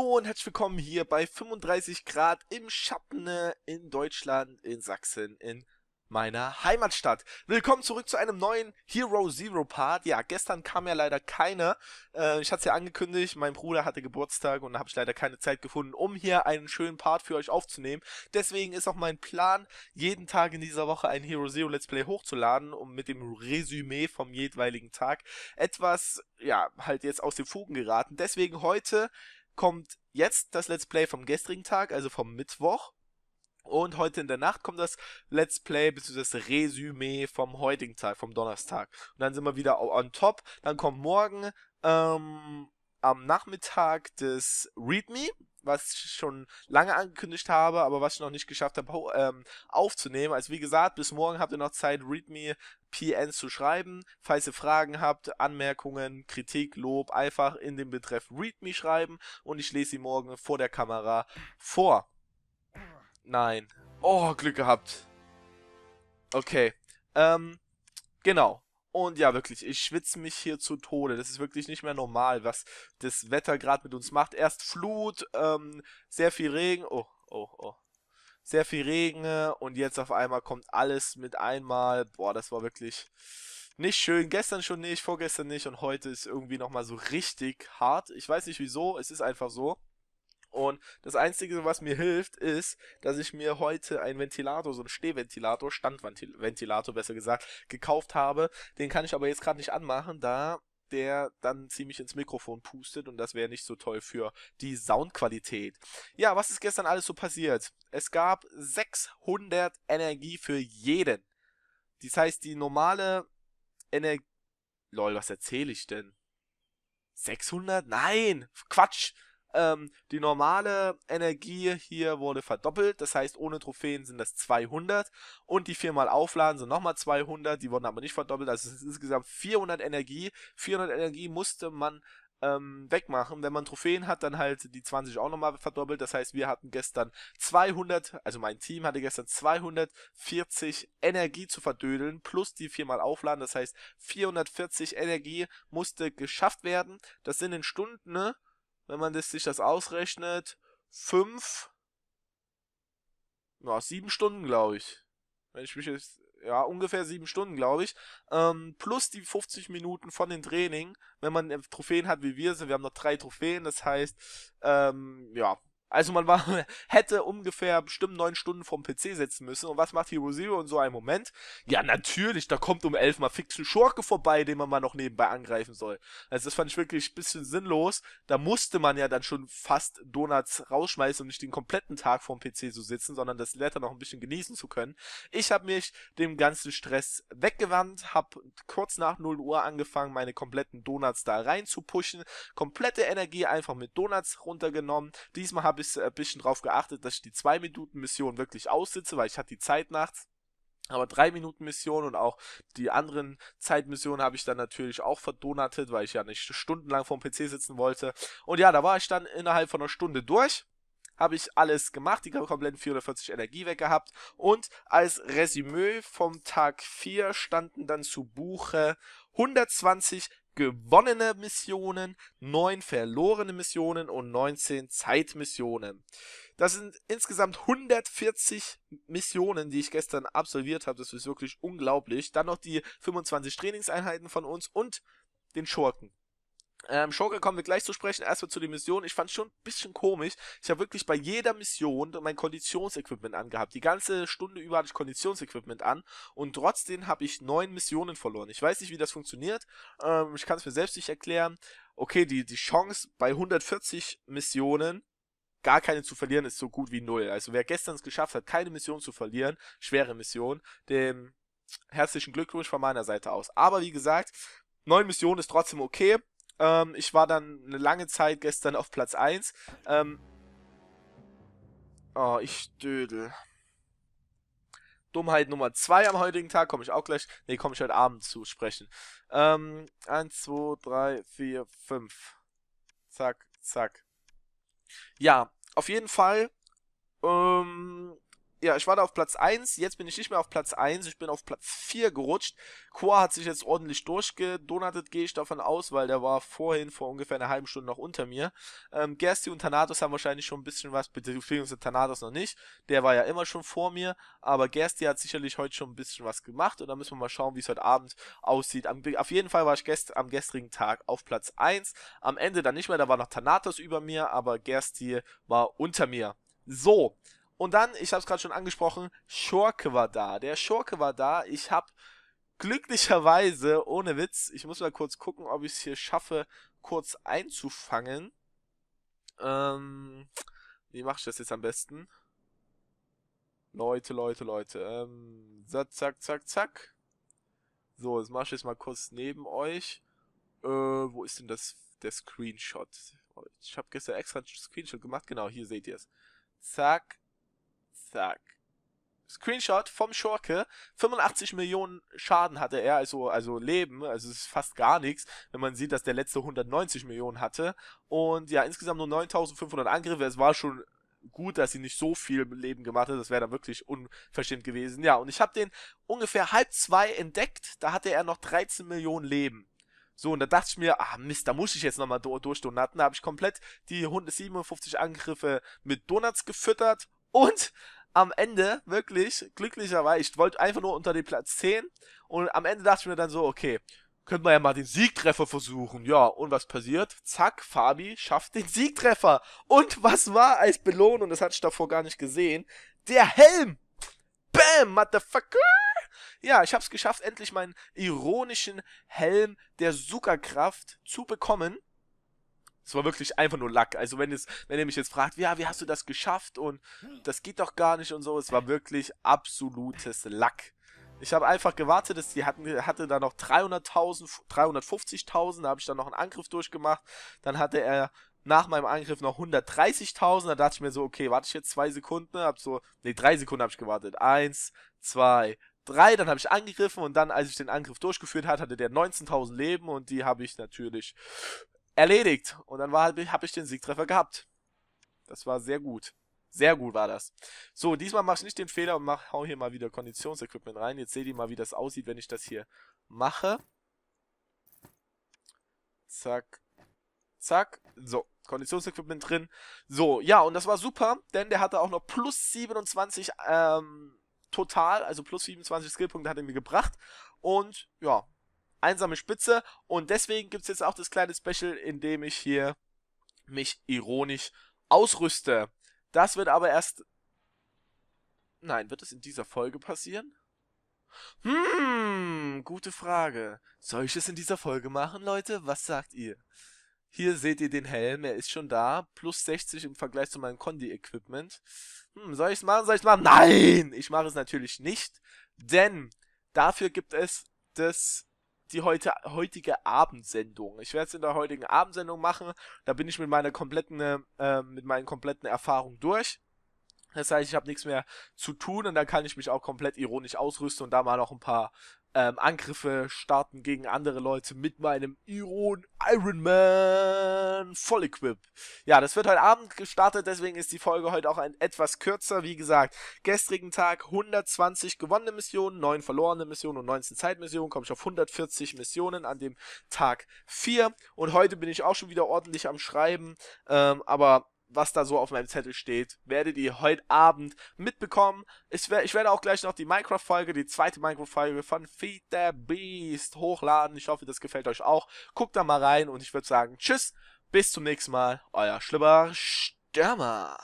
Hallo und herzlich willkommen hier bei 35 Grad im Schatten in Deutschland, in Sachsen, in meiner Heimatstadt. Willkommen zurück zu einem neuen Hero Zero Part. Ja, gestern kam ja leider keiner. Äh, ich hatte es ja angekündigt, mein Bruder hatte Geburtstag und da habe ich leider keine Zeit gefunden, um hier einen schönen Part für euch aufzunehmen. Deswegen ist auch mein Plan, jeden Tag in dieser Woche ein Hero Zero Let's Play hochzuladen, um mit dem Resümee vom jeweiligen Tag etwas, ja, halt jetzt aus den Fugen geraten. Deswegen heute kommt jetzt das Let's Play vom gestrigen Tag, also vom Mittwoch. Und heute in der Nacht kommt das Let's Play bzw. das Resümee vom heutigen Tag, vom Donnerstag. Und dann sind wir wieder on top. Dann kommt morgen ähm, am Nachmittag das Readme, was ich schon lange angekündigt habe, aber was ich noch nicht geschafft habe, ähm, aufzunehmen. Also wie gesagt, bis morgen habt ihr noch Zeit, Readme PNs zu schreiben. Falls ihr Fragen habt, Anmerkungen, Kritik, Lob, einfach in dem Betreff Readme schreiben und ich lese sie morgen vor der Kamera vor. Nein. Oh, Glück gehabt. Okay. Ähm, genau. Und ja, wirklich, ich schwitze mich hier zu Tode. Das ist wirklich nicht mehr normal, was das Wetter gerade mit uns macht. Erst Flut, ähm, sehr viel Regen. Oh, oh, oh. Sehr viel Regen und jetzt auf einmal kommt alles mit einmal. Boah, das war wirklich nicht schön. Gestern schon nicht, vorgestern nicht und heute ist irgendwie nochmal so richtig hart. Ich weiß nicht wieso, es ist einfach so. Und das Einzige, was mir hilft, ist, dass ich mir heute einen Ventilator, so einen Stehventilator, Standventilator besser gesagt, gekauft habe. Den kann ich aber jetzt gerade nicht anmachen, da der dann ziemlich ins Mikrofon pustet und das wäre nicht so toll für die Soundqualität. Ja, was ist gestern alles so passiert? Es gab 600 Energie für jeden. Das heißt, die normale Energie... Lol, was erzähle ich denn? 600? Nein! Quatsch! Ähm, die normale Energie hier wurde verdoppelt, das heißt ohne Trophäen sind das 200 und die viermal aufladen sind nochmal 200, die wurden aber nicht verdoppelt, also es ist insgesamt 400 Energie. 400 Energie musste man ähm, wegmachen. Wenn man Trophäen hat, dann halt die 20 auch nochmal verdoppelt. Das heißt, wir hatten gestern 200, also mein Team hatte gestern 240 Energie zu verdödeln, plus die viermal aufladen. Das heißt, 440 Energie musste geschafft werden. Das sind in Stunden, ne? wenn man das, sich das ausrechnet, fünf, ja, sieben Stunden, glaube ich. Wenn ich mich jetzt, ja, ungefähr sieben Stunden, glaube ich. Ähm, plus die 50 Minuten von dem Training, wenn man äh, Trophäen hat wie wir sind. Wir haben noch drei Trophäen, das heißt, ähm, ja, also man war, hätte ungefähr bestimmt neun Stunden vom PC sitzen müssen. Und was macht Hero Zero in so einem Moment? Ja, natürlich, da kommt um elf mal Fiction Schurke vorbei, den man mal noch nebenbei angreifen soll. Also das fand ich wirklich ein bisschen sinnlos. Da musste man ja dann schon fast Donuts rausschmeißen, und nicht den kompletten Tag vom PC so sitzen, sondern das Letter noch ein bisschen genießen zu können. Ich habe mich dem ganzen Stress weggewandt, habe kurz nach 0 Uhr angefangen, meine kompletten Donuts da rein zu pushen, komplette Energie einfach mit Donuts runtergenommen. Diesmal habe habe ich äh, ein bisschen drauf geachtet, dass ich die 2-Minuten-Mission wirklich aussitze, weil ich hatte die Zeit nachts. Aber 3 minuten Mission und auch die anderen Zeitmissionen habe ich dann natürlich auch verdonatet, weil ich ja nicht stundenlang vorm PC sitzen wollte. Und ja, da war ich dann innerhalb von einer Stunde durch habe ich alles gemacht, die kompletten 440 Energie weggehabt und als Resümee vom Tag 4 standen dann zu Buche 120 gewonnene Missionen, 9 verlorene Missionen und 19 Zeitmissionen. Das sind insgesamt 140 Missionen, die ich gestern absolviert habe. Das ist wirklich unglaublich. Dann noch die 25 Trainingseinheiten von uns und den Schurken. Ähm, Schurke kommen wir gleich zu sprechen. Erstmal zu den Missionen. Ich fand schon ein bisschen komisch. Ich habe wirklich bei jeder Mission mein Konditionsequipment angehabt. Die ganze Stunde über hatte ich Konditionsequipment an und trotzdem habe ich neun Missionen verloren. Ich weiß nicht, wie das funktioniert. Ähm, ich kann es mir selbst nicht erklären. Okay, die, die Chance bei 140 Missionen gar keine zu verlieren ist so gut wie null. Also wer gestern es geschafft hat, keine Mission zu verlieren, schwere Mission, dem herzlichen Glückwunsch von meiner Seite aus. Aber wie gesagt, neun Missionen ist trotzdem okay. Ähm, ich war dann eine lange Zeit gestern auf Platz 1. Ähm, oh, ich dödel. Dummheit Nummer 2 am heutigen Tag, komme ich auch gleich, Ne, komme ich heute Abend zu sprechen. 1, 2, 3, 4, 5. Zack, zack. Ja, auf jeden Fall, ähm, ja, ich war da auf Platz 1, jetzt bin ich nicht mehr auf Platz 1, ich bin auf Platz 4 gerutscht. Chor hat sich jetzt ordentlich durchgedonatet, gehe ich davon aus, weil der war vorhin vor ungefähr einer halben Stunde noch unter mir. Ähm, Gersti und Thanatos haben wahrscheinlich schon ein bisschen was, beziehungsweise Thanatos noch nicht, der war ja immer schon vor mir, aber Gersti hat sicherlich heute schon ein bisschen was gemacht und da müssen wir mal schauen, wie es heute Abend aussieht. Am, auf jeden Fall war ich gest, am gestrigen Tag auf Platz 1, am Ende dann nicht mehr, da war noch Thanatos über mir, aber Gersti war unter mir. So, und dann, ich habe es gerade schon angesprochen, Schorke war da. Der Schorke war da. Ich habe glücklicherweise, ohne Witz, ich muss mal kurz gucken, ob ich es hier schaffe, kurz einzufangen. Ähm, wie mache ich das jetzt am besten? Leute, Leute, Leute. Ähm, zack, zack, zack, zack. So, das mache ich jetzt mal kurz neben euch. Äh, wo ist denn das der Screenshot? Ich habe gestern extra einen Screenshot gemacht. Genau, hier seht ihr es. Zack, Zack. Screenshot vom Schurke. 85 Millionen Schaden hatte er, also, also Leben, also es ist fast gar nichts, wenn man sieht, dass der letzte 190 Millionen hatte. Und ja, insgesamt nur 9500 Angriffe, es war schon gut, dass sie nicht so viel Leben gemacht hat, das wäre dann wirklich unverschämt gewesen. Ja, und ich habe den ungefähr halb zwei entdeckt, da hatte er noch 13 Millionen Leben. So, und da dachte ich mir, ah Mist, da muss ich jetzt nochmal durchdonaten. Da habe ich komplett die 157 Angriffe mit Donuts gefüttert und am Ende wirklich, glücklicherweise, ich wollte einfach nur unter den Platz 10 und am Ende dachte ich mir dann so, okay, könnte man ja mal den Siegtreffer versuchen. Ja, und was passiert? Zack, Fabi schafft den Siegtreffer. Und was war als Belohnung, das hatte ich davor gar nicht gesehen, der Helm. Bam, motherfucker. Ja, ich hab's geschafft, endlich meinen ironischen Helm der Zuckerkraft zu bekommen. Es war wirklich einfach nur Lack. Also wenn jetzt, wenn ihr mich jetzt fragt, ja, wie hast du das geschafft und das geht doch gar nicht und so, es war wirklich absolutes Lack. Ich habe einfach gewartet, dass die hatten, hatte da noch 300.000, 350.000, da habe ich dann noch einen Angriff durchgemacht. Dann hatte er nach meinem Angriff noch 130.000, da dachte ich mir so, okay, warte ich jetzt zwei Sekunden, hab so, nee, drei Sekunden habe ich gewartet. Eins, zwei, drei, dann habe ich angegriffen und dann, als ich den Angriff durchgeführt hat, hatte der 19.000 Leben und die habe ich natürlich erledigt. Und dann halt, habe ich den Siegtreffer gehabt. Das war sehr gut. Sehr gut war das. So, diesmal mache ich nicht den Fehler und mach, hau hier mal wieder Konditionsequipment rein. Jetzt seht ihr mal, wie das aussieht, wenn ich das hier mache. Zack. Zack. So, Konditionsequipment drin. So, ja, und das war super, denn der hatte auch noch plus 27 ähm, total, also plus 27 Skillpunkte hat er mir gebracht. Und ja, einsame Spitze. Und deswegen gibt es jetzt auch das kleine Special, in dem ich hier mich ironisch ausrüste. Das wird aber erst... Nein, wird es in dieser Folge passieren? Hm, gute Frage. Soll ich es in dieser Folge machen, Leute? Was sagt ihr? Hier seht ihr den Helm, er ist schon da. Plus 60 im Vergleich zu meinem Condi-Equipment. Hm, soll ich es machen? Soll ich es machen? Nein! Ich mache es natürlich nicht, denn dafür gibt es das die heute, heutige Abendsendung. Ich werde es in der heutigen Abendsendung machen. Da bin ich mit meiner kompletten, äh, äh, mit meinen kompletten Erfahrungen durch. Das heißt, ich habe nichts mehr zu tun und da kann ich mich auch komplett ironisch ausrüsten und da mal noch ein paar ähm, Angriffe starten gegen andere Leute mit meinem Iron Iron Man Voll Equip. Ja, das wird heute Abend gestartet, deswegen ist die Folge heute auch ein, etwas kürzer. Wie gesagt, gestrigen Tag 120 gewonnene Missionen, 9 verlorene Missionen und 19 Zeitmissionen, komme ich auf 140 Missionen an dem Tag 4. Und heute bin ich auch schon wieder ordentlich am Schreiben, ähm, aber was da so auf meinem Zettel steht, werdet ihr heute Abend mitbekommen. Ich, werde, ich werde auch gleich noch die Minecraft-Folge, die zweite Minecraft-Folge von Feed the Beast hochladen. Ich hoffe, das gefällt euch auch. Guckt da mal rein und ich würde sagen, tschüss, bis zum nächsten Mal, euer Schlipper Stürmer.